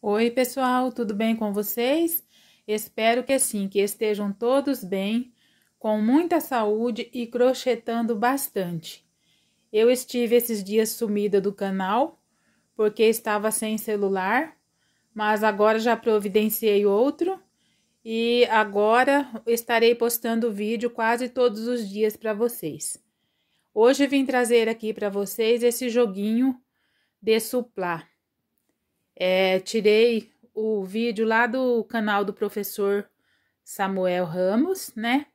Oi, pessoal, tudo bem com vocês? Espero que sim, que estejam todos bem, com muita saúde e crochetando bastante. Eu estive esses dias sumida do canal, porque estava sem celular, mas agora já providenciei outro e agora estarei postando vídeo quase todos os dias para vocês. Hoje vim trazer aqui para vocês esse joguinho de suplá. É, tirei o vídeo lá do canal do professor Samuel Ramos, né?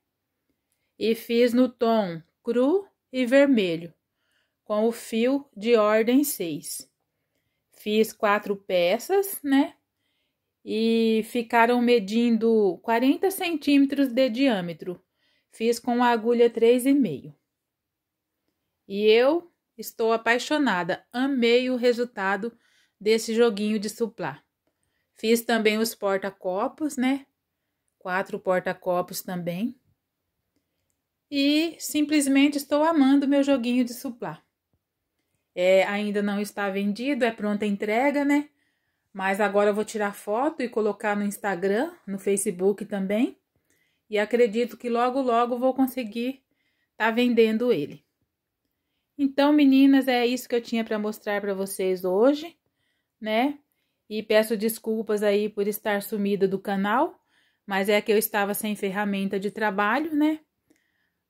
E fiz no tom cru e vermelho, com o fio de ordem 6. Fiz quatro peças, né? E ficaram medindo 40 centímetros de diâmetro. Fiz com a agulha 3,5. E eu estou apaixonada, amei o resultado desse joguinho de suplá. Fiz também os porta-copos, né? Quatro porta-copos também. E simplesmente estou amando meu joguinho de suplá. É, ainda não está vendido, é pronta entrega, né? Mas agora eu vou tirar foto e colocar no Instagram, no Facebook também. E acredito que logo, logo vou conseguir estar tá vendendo ele. Então, meninas, é isso que eu tinha para mostrar para vocês hoje né? E peço desculpas aí por estar sumida do canal, mas é que eu estava sem ferramenta de trabalho, né?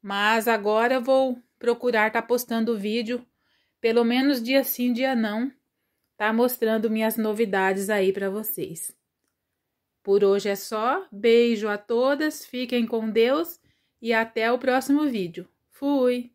Mas agora eu vou procurar estar tá postando o vídeo, pelo menos dia sim, dia não, tá mostrando minhas novidades aí para vocês. Por hoje é só, beijo a todas, fiquem com Deus e até o próximo vídeo. Fui!